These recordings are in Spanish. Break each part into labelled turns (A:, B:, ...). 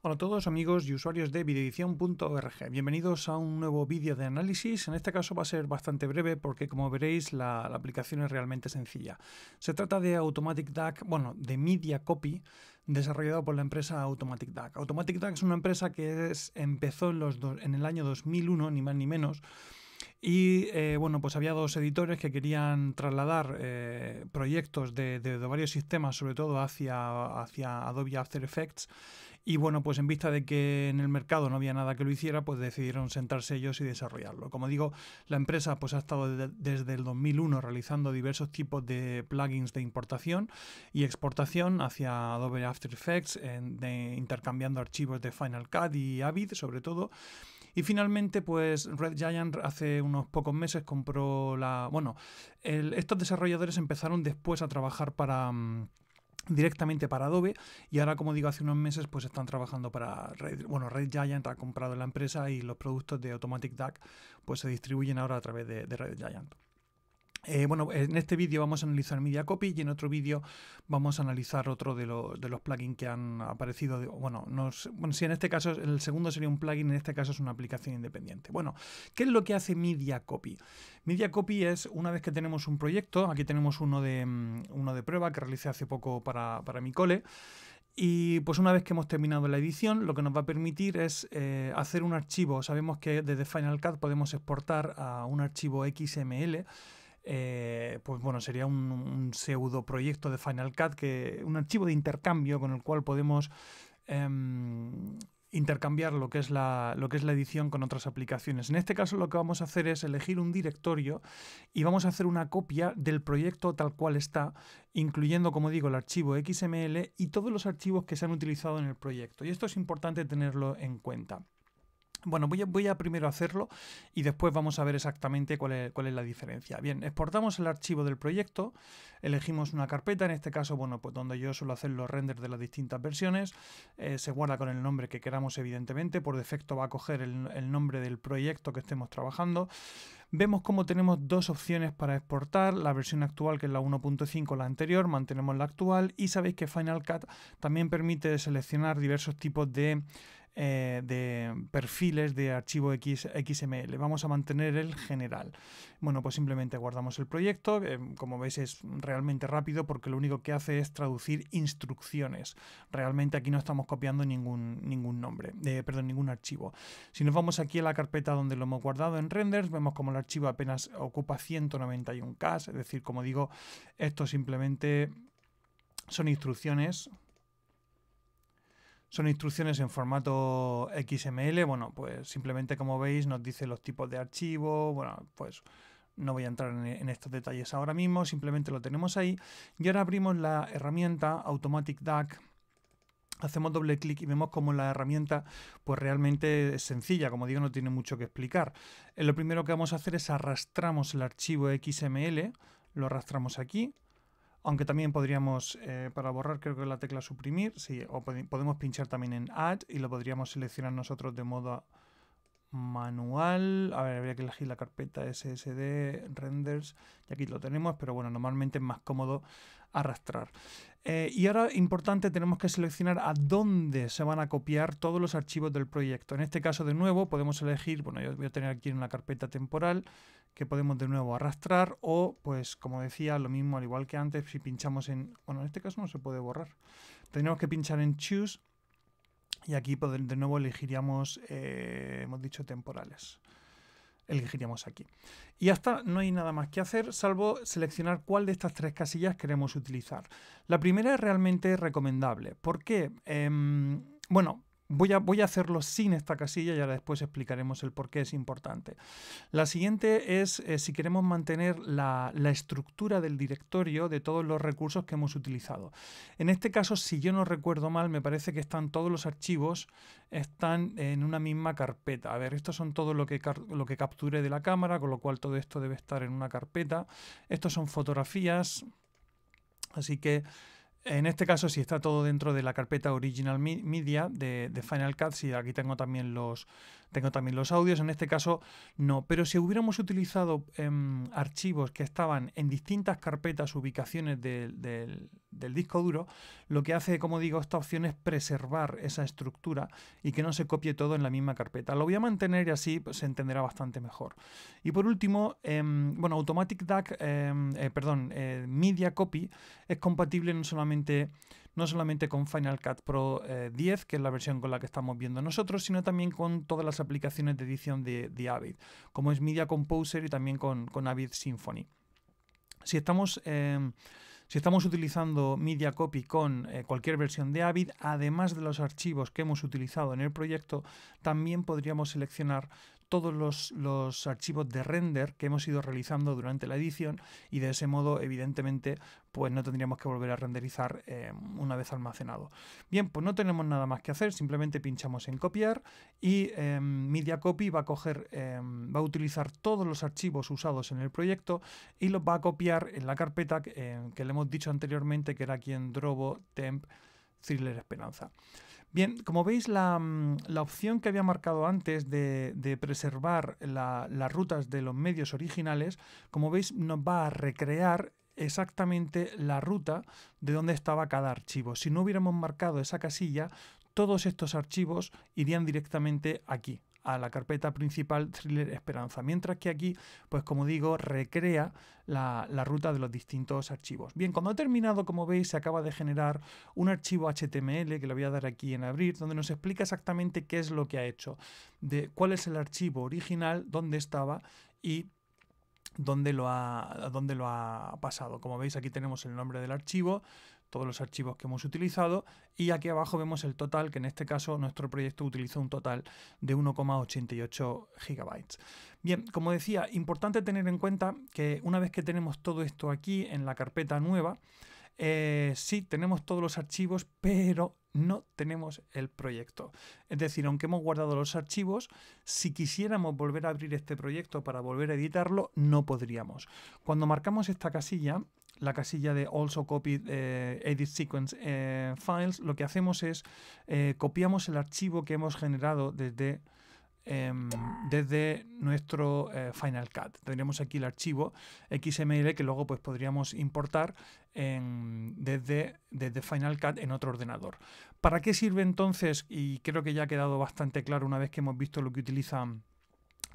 A: Hola a todos amigos y usuarios de videoedición.org, bienvenidos a un nuevo vídeo de análisis, en este caso va a ser bastante breve porque como veréis la, aplicación es realmente sencilla. Se trata de Automatic DAC, bueno, de Media Copy, desarrollado por la empresa Automatic DAC. Automatic DAC es una empresa que empezó en el año 2001, ni más ni menos, y eh, bueno, pues había dos editores que querían trasladar eh, proyectos de, de, varios sistemas, sobre todo hacia, hacia Adobe After Effects. Y bueno, pues en vista de que en el mercado no había nada que lo hiciera, pues decidieron sentarse ellos y desarrollarlo. Como digo, la empresa pues ha estado desde el 2001 realizando diversos tipos de plugins de importación y exportación hacia Adobe After Effects, intercambiando archivos de Final Cut y Avid sobre todo. Y finalmente, pues Red Giant hace unos pocos meses compró la... Bueno, estos desarrolladores empezaron después a trabajar para... Mm, directamente para Adobe y ahora como digo hace unos meses pues están trabajando para Red, bueno Red Giant ha comprado la empresa y los productos de Automatic Duck, pues se distribuyen ahora a través de Red Giant. Eh, bueno, en este vídeo vamos a analizar MediaCopy y en otro vídeo vamos a analizar otro de, los plugins que han aparecido. bueno, si en este caso el segundo sería un plugin, en este caso es una aplicación independiente. Bueno, ¿qué es lo que hace MediaCopy? MediaCopy es una vez que tenemos un proyecto, aquí tenemos uno de, mm, prueba que realicé hace poco para, mi cole. Y pues una vez que hemos terminado la edición, lo que nos va a permitir es eh, hacer un archivo. Sabemos que desde Final Cut podemos exportar a un archivo XML eh, pues bueno, sería un, pseudo proyecto de Final Cut, que, un archivo de intercambio con el cual podemos em, intercambiar lo que, es lo que es la edición con otras aplicaciones. En este caso lo que vamos a hacer es elegir un directorio y vamos a hacer una copia del proyecto tal cual está, incluyendo, como digo, el archivo XML y todos los archivos que se han utilizado en el proyecto. Y esto es importante tenerlo en cuenta. Bueno, voy a, primero hacerlo y después vamos a ver exactamente cuál es, la diferencia. Bien, exportamos el archivo del proyecto, elegimos una carpeta, en este caso, bueno, pues donde yo suelo hacer los renders de las distintas versiones, eh, se guarda con el nombre que queramos, evidentemente, por defecto va a coger el, el nombre del proyecto que estemos trabajando. Vemos cómo tenemos dos opciones para exportar, la versión actual que es la 1.5, la anterior, mantenemos la actual y sabéis que Final Cut también permite seleccionar diversos tipos de eh, de perfiles de archivo X, XML. Vamos a mantener el general. Bueno, pues simplemente guardamos el proyecto. Eh, como veis es realmente rápido porque lo único que hace es traducir instrucciones. Realmente aquí no estamos copiando ningún, ningún nombre, eh, perdón, ningún archivo. Si nos vamos aquí a la carpeta donde lo hemos guardado en renders, vemos como el archivo apenas ocupa 191K, es decir, como digo, esto simplemente son instrucciones son instrucciones en formato XML, bueno, pues simplemente como veis nos dice los tipos de archivo, bueno, pues no voy a entrar en, estos detalles ahora mismo, simplemente lo tenemos ahí. Y ahora abrimos la herramienta Automatic DAC. Hacemos doble clic y vemos como la herramienta pues realmente es sencilla, como digo no tiene mucho que explicar. Eh, lo primero que vamos a hacer es arrastramos el archivo XML, lo arrastramos aquí, aunque también podríamos, eh, para borrar, creo que la tecla suprimir, sí, o podemos pinchar también en Add y lo podríamos seleccionar nosotros de modo manual. A ver, habría que elegir la carpeta SSD, renders, y aquí lo tenemos, pero bueno, normalmente es más cómodo arrastrar. Eh, y ahora, importante, tenemos que seleccionar a dónde se van a copiar todos los archivos del proyecto. En este caso, de nuevo, podemos elegir, bueno, yo voy a tener aquí una carpeta temporal que podemos de nuevo arrastrar o, pues, como decía, lo mismo, al igual que antes, si pinchamos en... Bueno, en este caso no se puede borrar. Tenemos que pinchar en Choose y aquí de nuevo elegiríamos, eh, hemos dicho, temporales elegiríamos aquí. Y hasta no hay nada más que hacer salvo seleccionar cuál de estas tres casillas queremos utilizar. La primera es realmente recomendable. ¿Por qué? Em, bueno, Voy a, hacerlo sin esta casilla y ahora después explicaremos el por qué es importante. La siguiente es eh, si queremos mantener la, estructura del directorio de todos los recursos que hemos utilizado. En este caso, si yo no recuerdo mal, me parece que están todos los archivos están en una misma carpeta. A ver, estos son todo lo que, lo que capturé de la cámara, con lo cual todo esto debe estar en una carpeta. Estos son fotografías, así que... En este caso, si está todo dentro de la carpeta Original Media de, Final Cut, si aquí tengo también los, tengo también los audios, en este caso no, pero si hubiéramos utilizado em, archivos que estaban en distintas carpetas, ubicaciones del disco duro, lo que hace, como digo, esta opción es preservar esa estructura y que no se copie todo en la misma carpeta. Lo voy a mantener y así pues, se entenderá bastante mejor. Y por último, em, bueno, Automatic DAC, em, eh, perdón, eh, Media Copy es compatible no solamente no solamente con Final Cut Pro 10, eh, que es la versión con la que estamos viendo nosotros, sino también con todas las aplicaciones de edición de, Avid, como es Media Composer y también con, Avid Symphony. Si estamos, em, si estamos, utilizando Media Copy con eh, cualquier versión de Avid, además de los archivos que hemos utilizado en el proyecto, también podríamos seleccionar todos los, archivos de render que hemos ido realizando durante la edición y de ese modo evidentemente pues no tendríamos que volver a renderizar em, una vez almacenado. Bien, pues no tenemos nada más que hacer, simplemente pinchamos en copiar y em, MediaCopy Media Copy va a coger, em, va a utilizar todos los archivos usados en el proyecto y los va a copiar en la carpeta eh, que le hemos dicho anteriormente que era aquí en Drobo Temp Thriller Esperanza. Bien, como veis, mm, la, opción que había marcado antes de, preservar las rutas de los medios originales, como veis, nos va a recrear exactamente la ruta de donde estaba cada archivo. Si no hubiéramos marcado esa casilla, todos estos archivos irían directamente aquí, a la carpeta principal Thriller Esperanza. Mientras que aquí, pues como digo, recrea la, ruta de los distintos archivos. Bien, cuando ha terminado, como veis, se acaba de generar un archivo HTML que lo voy a dar aquí en abrir, donde nos explica exactamente qué es lo que ha hecho, de cuál es el archivo original, dónde estaba y dónde lo dónde lo ha pasado. Como veis, aquí tenemos el nombre del archivo, todos los archivos que hemos utilizado y aquí abajo vemos el total que en este caso nuestro proyecto utilizó un total de 1,88 gigabytes. Bien, como decía, importante tener en cuenta que una vez que tenemos todo esto aquí en la carpeta nueva, eh, sí tenemos todos los archivos, pero no tenemos el proyecto. Es decir, aunque hemos guardado los archivos, si quisiéramos volver a abrir este proyecto para volver a editarlo, no podríamos. Cuando marcamos esta casilla, la casilla de also copy eh, edit sequence eh, files, lo que hacemos es eh, copiamos el archivo que hemos generado desde, em, desde nuestro Final Cut. Tendríamos aquí el archivo XML que luego pues, podríamos importar desde, desde Final Cut en otro ordenador. ¿Para qué sirve entonces? Y creo que ya ha quedado bastante claro una vez que hemos visto lo que utilizan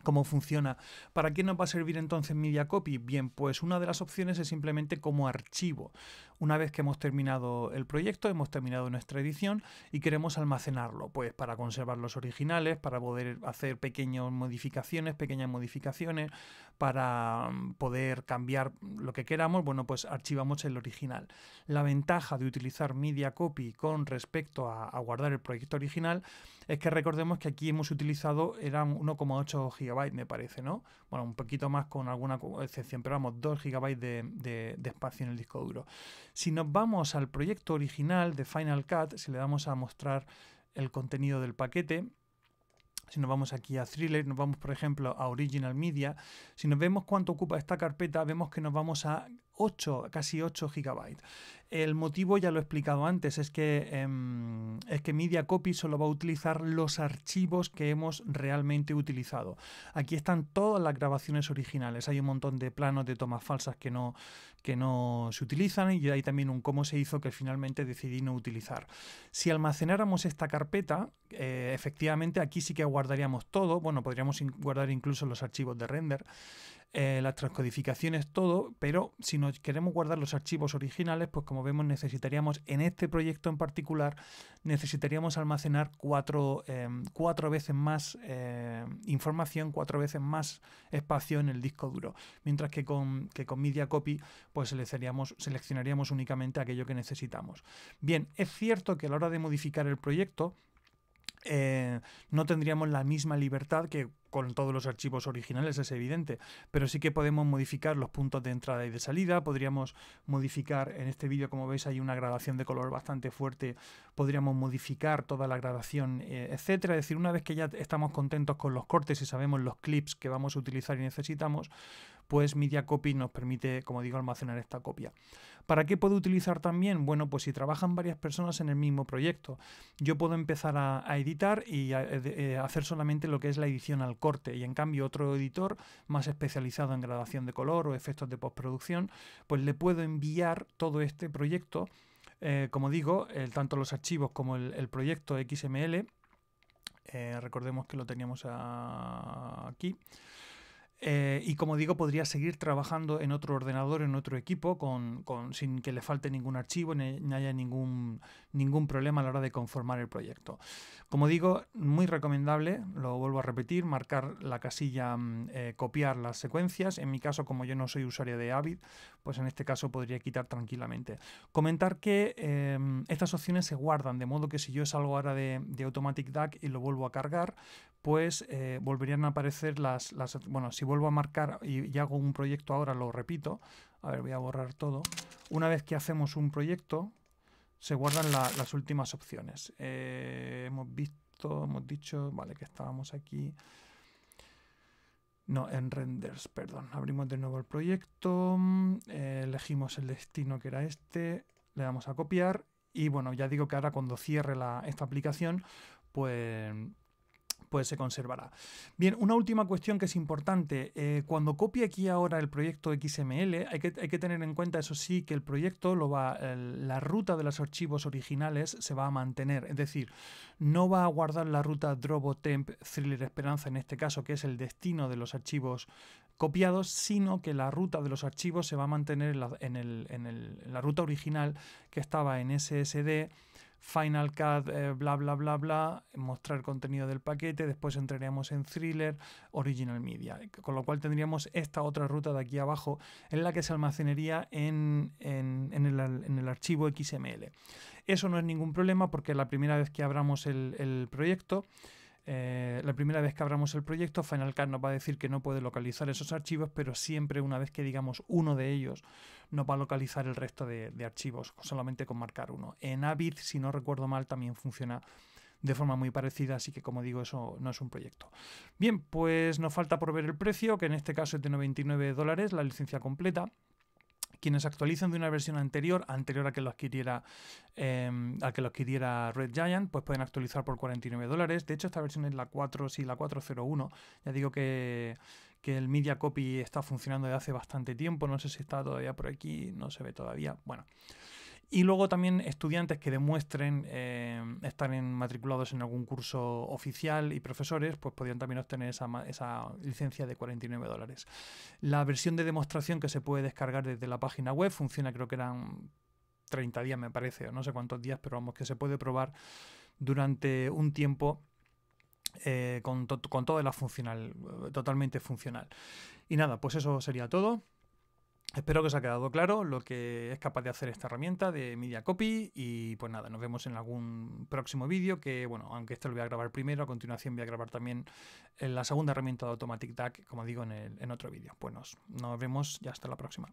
A: ¿Cómo funciona? ¿Para qué nos va a servir entonces MediaCopy? Bien, pues una de las opciones es simplemente como archivo. Una vez que hemos terminado el proyecto, hemos terminado nuestra edición y queremos almacenarlo, pues para conservar los originales, para poder hacer pequeñas modificaciones, pequeñas modificaciones, para mm, poder cambiar lo que queramos, bueno, pues archivamos el original. La ventaja de utilizar MediaCopy con respecto a, guardar el proyecto original es que recordemos que aquí hemos utilizado, eran 1,8 GB me parece, ¿no? Bueno, un poquito más con alguna excepción, pero vamos, 2 gigabytes de, de espacio en el disco duro. Si nos vamos al proyecto original de Final Cut, si le damos a mostrar el contenido del paquete, si nos vamos aquí a Thriller, nos vamos por ejemplo a Original Media, si nos vemos cuánto ocupa esta carpeta, vemos que nos vamos a 8, casi 8 GB. El motivo ya lo he explicado antes, es que, em, es que Media Copy solo va a utilizar los archivos que hemos realmente utilizado. Aquí están todas las grabaciones originales, hay un montón de planos de tomas falsas que no, que no se utilizan y hay también un cómo se hizo que finalmente decidí no utilizar. Si almacenáramos esta carpeta, eh, efectivamente aquí sí que guardaríamos todo, bueno, podríamos guardar incluso los archivos de render. Eh, las transcodificaciones, todo, pero si nos queremos guardar los archivos originales, pues como vemos necesitaríamos, en este proyecto en particular, necesitaríamos almacenar cuatro, em, veces más eh, información, cuatro veces más espacio en el disco duro, mientras que con, que con Media Copy pues seleccionaríamos, únicamente aquello que necesitamos. Bien, es cierto que a la hora de modificar el proyecto, eh, no tendríamos la misma libertad que con todos los archivos originales, es evidente, pero sí que podemos modificar los puntos de entrada y de salida, podríamos modificar, en este vídeo como veis hay una gradación de color bastante fuerte, podríamos modificar toda la gradación, eh, etcétera, es decir, una vez que ya estamos contentos con los cortes y sabemos los clips que vamos a utilizar y necesitamos, pues Media Copy nos permite, como digo, almacenar esta copia. ¿Para qué puedo utilizar también? Bueno, pues si trabajan varias personas en el mismo proyecto, yo puedo empezar a, editar y eh, eh, hacer solamente lo que es la edición al corte y en cambio otro editor más especializado en gradación de color o efectos de postproducción, pues le puedo enviar todo este proyecto, eh, como digo, tanto los archivos como el, proyecto XML, recordemos que lo teníamos aquí, eh, y como digo, podría seguir trabajando en otro ordenador, en otro equipo, sin que le falte ningún archivo, ni, haya ningún, ningún problema a la hora de conformar el proyecto. Como digo, muy recomendable, lo vuelvo a repetir, marcar la casilla mm, eh, copiar las secuencias. En mi caso, como yo no soy usuario de Avid, pues en este caso podría quitar tranquilamente. Comentar que eh, estas opciones se guardan, de modo que si yo salgo ahora de, de Automatic DAC y lo vuelvo a cargar, pues volverían a aparecer las, las, Bueno, si vuelvo a marcar y, hago un proyecto ahora, lo repito. A ver, voy a borrar todo. Una vez que hacemos un proyecto, se guardan las últimas opciones. Eh, hemos visto, hemos dicho, vale, que estábamos aquí. No, en renders, perdón. Abrimos de nuevo el proyecto, mm, eh, elegimos el destino que era este, le damos a copiar y bueno, ya digo que ahora cuando cierre esta aplicación, pues pues se conservará. Bien, una última cuestión que es importante. Eh, cuando copie aquí ahora el proyecto XML, hay que, tener en cuenta, eso sí, que el proyecto lo va, la ruta de los archivos originales se va a mantener. Es decir, no va a guardar la ruta Drobotemp, Temp Thriller Esperanza, en este caso, que es el destino de los archivos copiados, sino que la ruta de los archivos se va a mantener en la, en la ruta original que estaba en SSD Final Cut, eh, bla, bla, bla, bla, mostrar contenido del paquete, después entraríamos en Thriller, Original Media, con lo cual tendríamos esta otra ruta de aquí abajo en la que se almacenaría en, el, archivo XML. Eso no es ningún problema porque la primera vez que abramos el, proyecto, eh, la primera vez que abramos el proyecto, Final Cut nos va a decir que no puede localizar esos archivos, pero siempre una vez que digamos uno de ellos no va a localizar el resto de, archivos solamente con marcar uno. En Avid, si no recuerdo mal, también funciona de forma muy parecida, así que como digo, eso no es un proyecto. Bien, pues nos falta por ver el precio, que en este caso es de 99 dólares, la licencia completa quienes actualizan de una versión anterior, anterior a que lo adquiriera, em, a que lo adquiriera Red Giant, pues pueden actualizar por 49 dólares. De hecho, esta versión es la 4, sí, la 401. Ya digo que que el Media Copy está funcionando de hace bastante tiempo, no sé si está todavía por aquí, no se ve todavía, bueno. Y luego también estudiantes que demuestren eh, estar matriculados en algún curso oficial y profesores, pues podrían también obtener esa, licencia de 49 dólares. La versión de demostración que se puede descargar desde la página web funciona, creo que eran 30 días, me parece, o no sé cuántos días, pero vamos, que se puede probar durante un tiempo eh, con, con, toda la funcional, eh, totalmente funcional. Y nada, pues eso sería todo. Espero que os ha quedado claro lo que es capaz de hacer esta herramienta de Media Copy y pues nada, nos vemos en algún próximo vídeo que, bueno, aunque esto lo voy a grabar primero, a continuación voy a grabar también eh, la segunda herramienta de Automatic DAC, como digo, en, el, en otro vídeo. Pues nos, nos vemos y hasta la próxima.